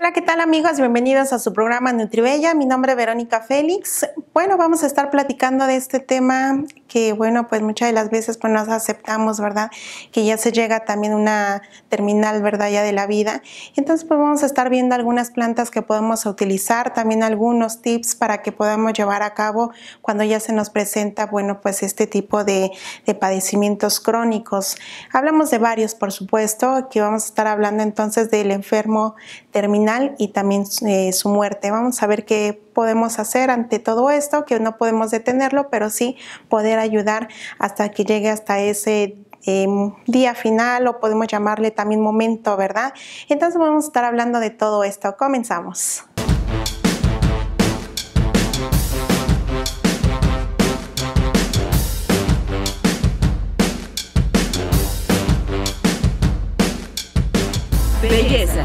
Hola, ¿qué tal amigos? Bienvenidos a su programa Nutribella. Mi nombre es Verónica Félix. Bueno, vamos a estar platicando de este tema que, bueno, pues muchas de las veces pues nos aceptamos, ¿verdad? Que ya se llega también una terminal, ¿verdad? Ya de la vida. Entonces, pues vamos a estar viendo algunas plantas que podemos utilizar, también algunos tips para que podamos llevar a cabo cuando ya se nos presenta, bueno, pues este tipo de, de padecimientos crónicos. Hablamos de varios, por supuesto, que vamos a estar hablando entonces del enfermo terminal y también eh, su muerte. Vamos a ver qué podemos hacer ante todo esto, que no podemos detenerlo, pero sí poder ayudar hasta que llegue hasta ese em, día final o podemos llamarle también momento, ¿verdad? Entonces vamos a estar hablando de todo esto. Comenzamos. Belleza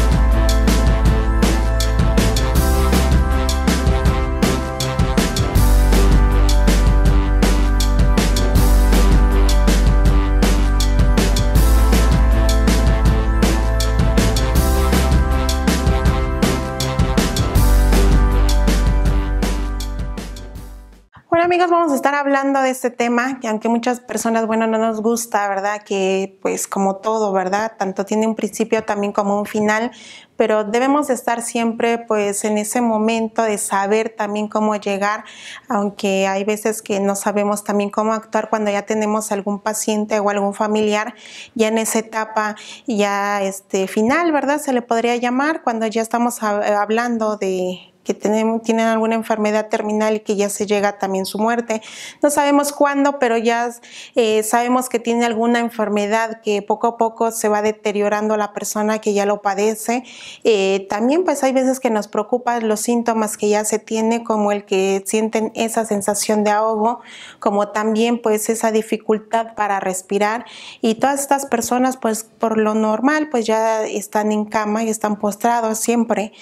vamos a estar hablando de este tema que aunque muchas personas, bueno, no nos gusta, ¿verdad? Que pues como todo, ¿verdad? Tanto tiene un principio también como un final, pero debemos estar siempre pues en ese momento de saber también cómo llegar, aunque hay veces que no sabemos también cómo actuar cuando ya tenemos algún paciente o algún familiar ya en esa etapa ya este final, ¿verdad? Se le podría llamar cuando ya estamos hablando de que tienen, alguna enfermedad terminal y que ya se llega también su muerte. No sabemos cuándo, pero ya eh, sabemos que tiene alguna enfermedad que poco a poco se va deteriorando la persona que ya lo padece. Eh, también pues hay veces que nos preocupan los síntomas que ya se tiene, como el que sienten esa sensación de ahogo, como también pues esa dificultad para respirar. Y todas estas personas pues por lo normal pues ya están en cama y están postrados siempre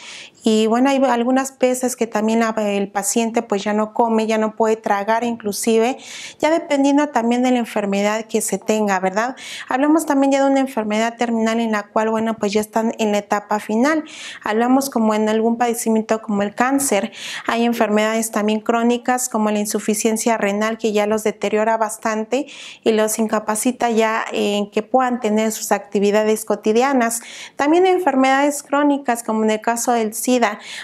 y bueno, hay algunas peces que también el paciente pues ya no come, ya no puede tragar inclusive, ya dependiendo también de la enfermedad que se tenga, ¿verdad? Hablamos también ya de una enfermedad terminal en la cual, bueno, pues ya están en la etapa final. Hablamos como en algún padecimiento como el cáncer. Hay enfermedades también crónicas como la insuficiencia renal que ya los deteriora bastante y los incapacita ya en que puedan tener sus actividades cotidianas. También enfermedades crónicas como en el caso del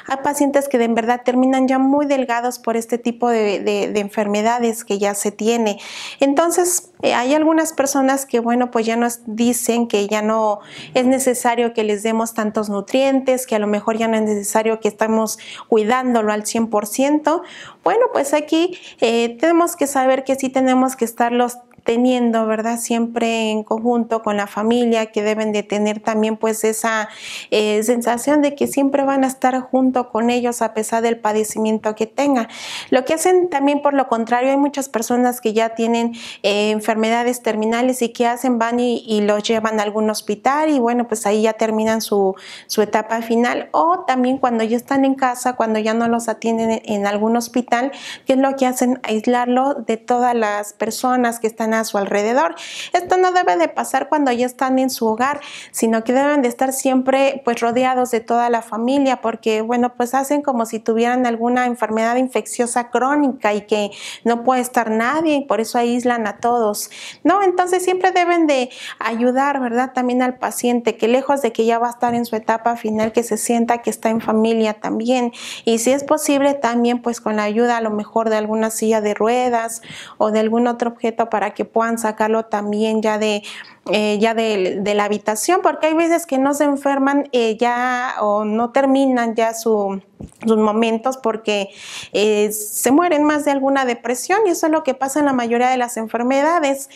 hay pacientes que de verdad terminan ya muy delgados por este tipo de, enfermedades que ya se tiene. Entonces, eh, hay algunas personas que, bueno, pues ya nos dicen que ya no es necesario que les demos tantos nutrientes, que a lo mejor ya no es necesario que estamos cuidándolo al 100%. Bueno, pues aquí eh, tenemos que saber que sí tenemos que estar los teniendo, ¿verdad? Siempre en conjunto con la familia, que deben de tener también pues esa eh, sensación de que siempre van a estar junto con ellos a pesar del padecimiento que tengan. Lo que hacen también por lo contrario, hay muchas personas que ya tienen eh, enfermedades terminales y que hacen, van y, los llevan a algún hospital y bueno, pues ahí ya terminan su, su etapa final o también cuando ya están en casa, cuando ya no los atienden en algún hospital, ¿qué es lo que hacen? Aislarlo de todas las personas que están a su alrededor. Esto no debe de pasar cuando ya están en su hogar, sino que deben de estar siempre pues rodeados de toda la familia porque bueno, pues hacen como si tuvieran alguna enfermedad infecciosa crónica y que no puede estar nadie y por eso aíslan a todos. No, entonces siempre deben de ayudar, ¿verdad? También al paciente que lejos de que ya va a estar en su etapa final que se sienta que está en familia también y si es posible también pues con la ayuda a lo mejor de alguna silla de ruedas o de algún otro objeto para que puedan sacarlo también ya de, eh, ya de, la habitación, porque hay veces que no se enferman eh, ya o no terminan ya su, sus momentos porque eh, se mueren más de alguna depresión y eso es lo que pasa en la mayoría de las enfermedades.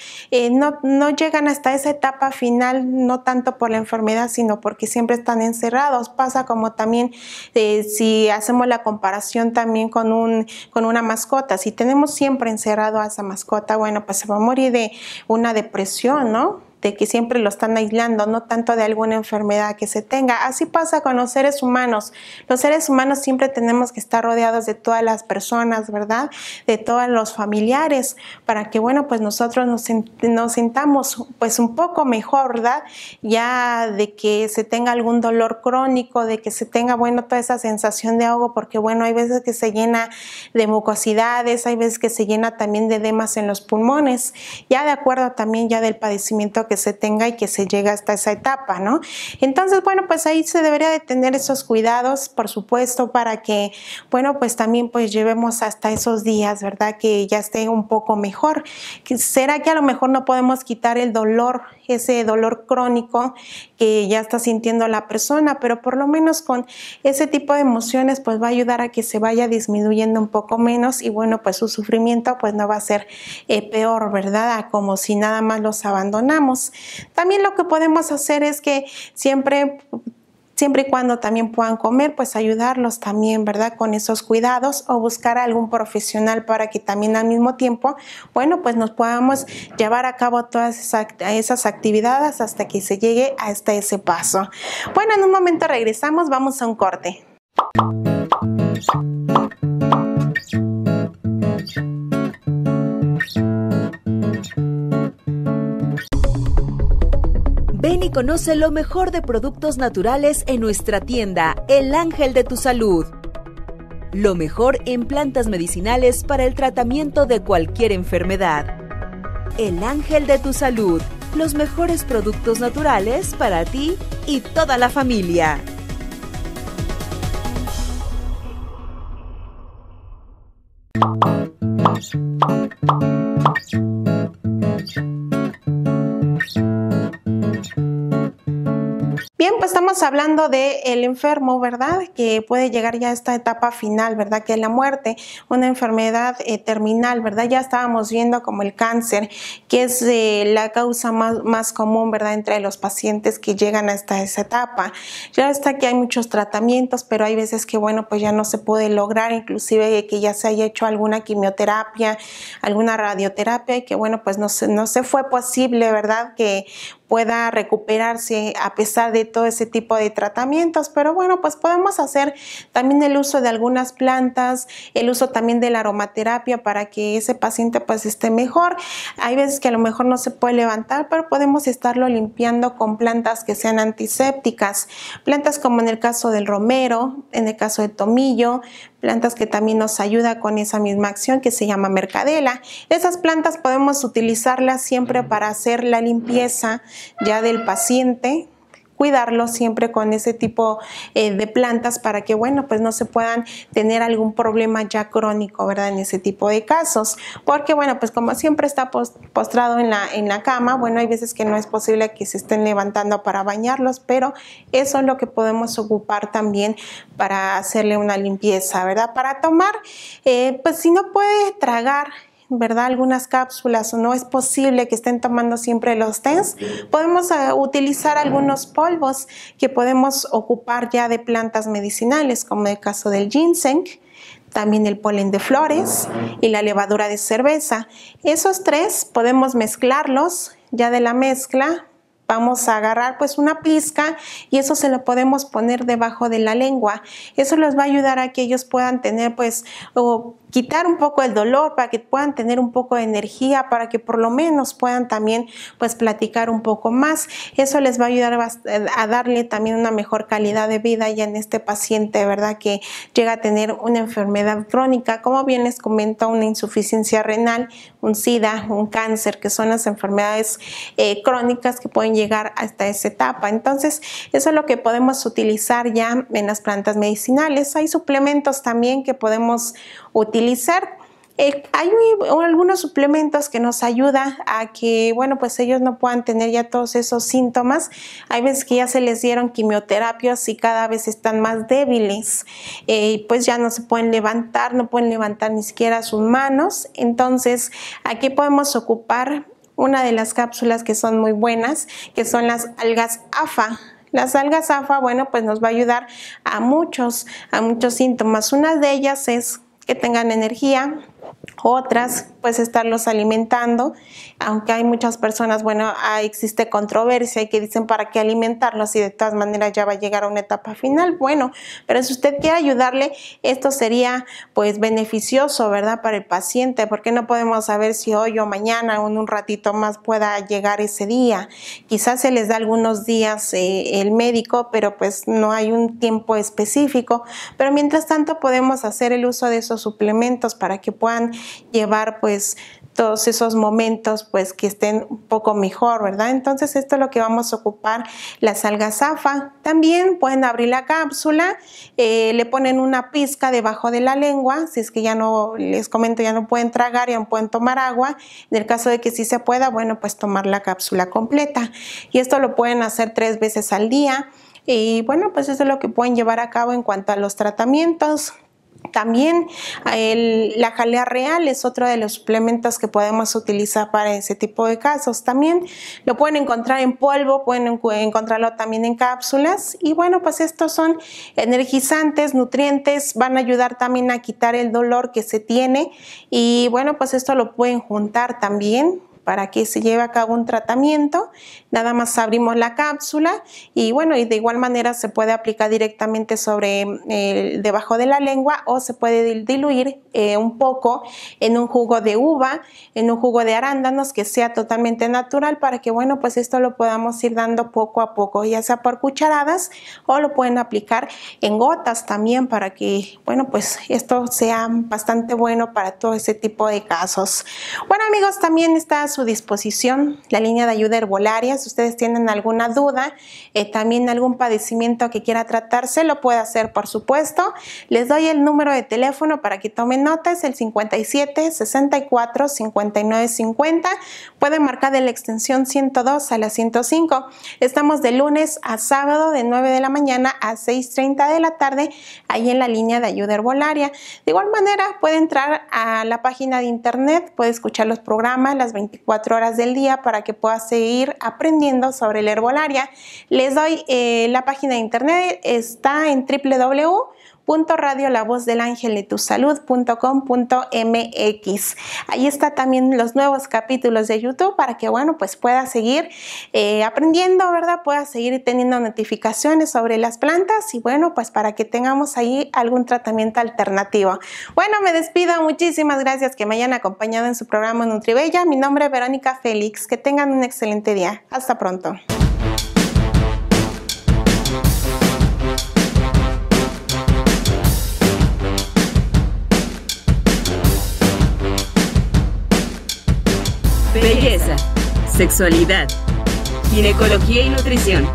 No, no, llegan hasta esa etapa final, no tanto por la enfermedad, sino porque siempre están encerrados. Pasa como también si hacemos la comparación también con, un, con una mascota, si tenemos siempre encerrado a esa mascota, bueno, pues se va a morir de una depresión, ¿no? de que siempre lo están aislando, no tanto de alguna enfermedad que se tenga. Así pasa con los seres humanos. Los seres humanos siempre tenemos que estar rodeados de todas las personas, ¿verdad? De todos los familiares, para que, bueno, pues nosotros nos, nos sintamos pues un poco mejor, ¿verdad? Ya de que se tenga algún dolor crónico, de que se tenga, bueno, toda esa sensación de ahogo, porque, bueno, hay veces que se llena de mucosidades, hay veces que se llena también de demas en los pulmones, ya de acuerdo también ya del padecimiento que se tenga y que se llegue hasta esa etapa, ¿no? Entonces, bueno, pues ahí se debería de tener esos cuidados, por supuesto, para que, bueno, pues también pues llevemos hasta esos días, ¿verdad? Que ya esté un poco mejor. ¿Será que a lo mejor no podemos quitar el dolor ese dolor crónico que ya está sintiendo la persona, pero por lo menos con ese tipo de emociones pues va a ayudar a que se vaya disminuyendo un poco menos y bueno pues su sufrimiento pues no va a ser eh, peor, ¿verdad? como si nada más los abandonamos. También lo que podemos hacer es que siempre siempre y cuando también puedan comer, pues ayudarlos también, ¿verdad? Con esos cuidados o buscar a algún profesional para que también al mismo tiempo, bueno, pues nos podamos llevar a cabo todas esas actividades hasta que se llegue hasta este, ese paso. Bueno, en un momento regresamos, vamos a un corte. conoce lo mejor de productos naturales en nuestra tienda, El Ángel de tu Salud. Lo mejor en plantas medicinales para el tratamiento de cualquier enfermedad. El Ángel de tu Salud, los mejores productos naturales para ti y toda la familia. hablando del el enfermo, ¿verdad? Que puede llegar ya a esta etapa final, ¿verdad? Que es la muerte, una enfermedad eh, terminal, ¿verdad? Ya estábamos viendo como el cáncer, que es eh, la causa más, más, común, ¿verdad? Entre los pacientes que llegan hasta esa etapa. Ya está que hay muchos tratamientos, pero hay veces que, bueno, pues ya no se puede lograr, inclusive que ya se haya hecho alguna quimioterapia, alguna radioterapia y que, bueno, pues no se, no se fue posible, ¿verdad? Que pueda recuperarse a pesar de todo ese tipo de tratamientos. Pero bueno, pues podemos hacer también el uso de algunas plantas, el uso también de la aromaterapia para que ese paciente pues esté mejor. Hay veces que a lo mejor no se puede levantar, pero podemos estarlo limpiando con plantas que sean antisépticas, plantas como en el caso del romero, en el caso del tomillo, plantas que también nos ayuda con esa misma acción que se llama mercadela. Esas plantas podemos utilizarlas siempre para hacer la limpieza ya del paciente, cuidarlo siempre con ese tipo eh, de plantas para que, bueno, pues no se puedan tener algún problema ya crónico, ¿verdad? En ese tipo de casos. Porque, bueno, pues como siempre está postrado en la, en la cama, bueno, hay veces que no es posible que se estén levantando para bañarlos, pero eso es lo que podemos ocupar también para hacerle una limpieza, ¿verdad? Para tomar, eh, pues si no puede tragar, ¿verdad? Algunas cápsulas, o no es posible que estén tomando siempre los tens. Podemos eh, utilizar algunos polvos que podemos ocupar ya de plantas medicinales, como el caso del ginseng, también el polen de flores y la levadura de cerveza. Esos tres podemos mezclarlos, ya de la mezcla vamos a agarrar pues una pizca y eso se lo podemos poner debajo de la lengua. Eso les va a ayudar a que ellos puedan tener pues o quitar un poco el dolor para que puedan tener un poco de energía para que por lo menos puedan también pues platicar un poco más eso les va a ayudar a darle también una mejor calidad de vida ya en este paciente verdad que llega a tener una enfermedad crónica como bien les comento una insuficiencia renal un sida un cáncer que son las enfermedades eh, crónicas que pueden llegar hasta esa etapa entonces eso es lo que podemos utilizar ya en las plantas medicinales hay suplementos también que podemos utilizar utilizar. Eh, hay algunos suplementos que nos ayuda a que, bueno, pues ellos no puedan tener ya todos esos síntomas. Hay veces que ya se les dieron quimioterapias y cada vez están más débiles. Eh, pues ya no se pueden levantar, no pueden levantar ni siquiera sus manos. Entonces, aquí podemos ocupar una de las cápsulas que son muy buenas, que son las algas AFA. Las algas AFA, bueno, pues nos va a ayudar a muchos, a muchos síntomas. Una de ellas es que tengan energía otras, pues estarlos alimentando, aunque hay muchas personas, bueno, existe controversia y que dicen para qué alimentarlos y de todas maneras ya va a llegar a una etapa final, bueno, pero si usted quiere ayudarle, esto sería pues beneficioso, ¿verdad? Para el paciente, porque no podemos saber si hoy o mañana o en un ratito más pueda llegar ese día. Quizás se les da algunos días eh, el médico, pero pues no hay un tiempo específico, pero mientras tanto podemos hacer el uso de esos suplementos para que puedan llevar pues todos esos momentos pues que estén un poco mejor, ¿verdad? Entonces esto es lo que vamos a ocupar, la salga zafa. También pueden abrir la cápsula, eh, le ponen una pizca debajo de la lengua, si es que ya no, les comento, ya no pueden tragar, ya no pueden tomar agua. En el caso de que sí se pueda, bueno, pues tomar la cápsula completa. Y esto lo pueden hacer tres veces al día. Y bueno, pues eso es lo que pueden llevar a cabo en cuanto a los tratamientos. También la jalea real es otro de los suplementos que podemos utilizar para ese tipo de casos. También lo pueden encontrar en polvo, pueden encontrarlo también en cápsulas. Y bueno, pues estos son energizantes, nutrientes, van a ayudar también a quitar el dolor que se tiene. Y bueno, pues esto lo pueden juntar también para que se lleve a cabo un tratamiento. Nada más abrimos la cápsula y bueno, y de igual manera se puede aplicar directamente sobre el eh, debajo de la lengua o se puede diluir eh, un poco en un jugo de uva, en un jugo de arándanos que sea totalmente natural para que bueno, pues esto lo podamos ir dando poco a poco, ya sea por cucharadas o lo pueden aplicar en gotas también para que bueno, pues esto sea bastante bueno para todo ese tipo de casos. Bueno amigos, también está su disposición la línea de ayuda herbolaria. Si ustedes tienen alguna duda, eh, también algún padecimiento que quiera tratarse, lo puede hacer, por supuesto. Les doy el número de teléfono para que tomen notas, el 57 64 59 50. Pueden marcar de la extensión 102 a la 105. Estamos de lunes a sábado de 9 de la mañana a 6.30 de la tarde, ahí en la línea de ayuda herbolaria. De igual manera, puede entrar a la página de internet, puede escuchar los programas, las 24 cuatro horas del día para que puedas seguir aprendiendo sobre el herbolaria. Les doy eh, la página de internet, está en www punto radio, la voz del ángel tu salud, de MX. Ahí está también los nuevos capítulos de YouTube para que, bueno, pues pueda seguir eh, aprendiendo, ¿verdad? Pueda seguir teniendo notificaciones sobre las plantas y, bueno, pues para que tengamos ahí algún tratamiento alternativo. Bueno, me despido. Muchísimas gracias que me hayan acompañado en su programa Nutribella. Mi nombre es Verónica Félix. Que tengan un excelente día. Hasta pronto. sexualidad, ginecología y nutrición.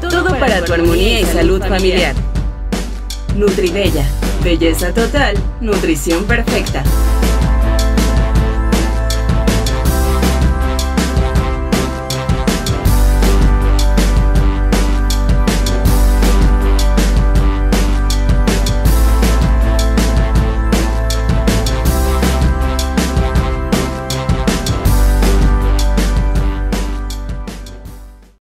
Todo, para tu armonía y salud familiar. familiar. Nutribella, belleza total, nutrición perfecta.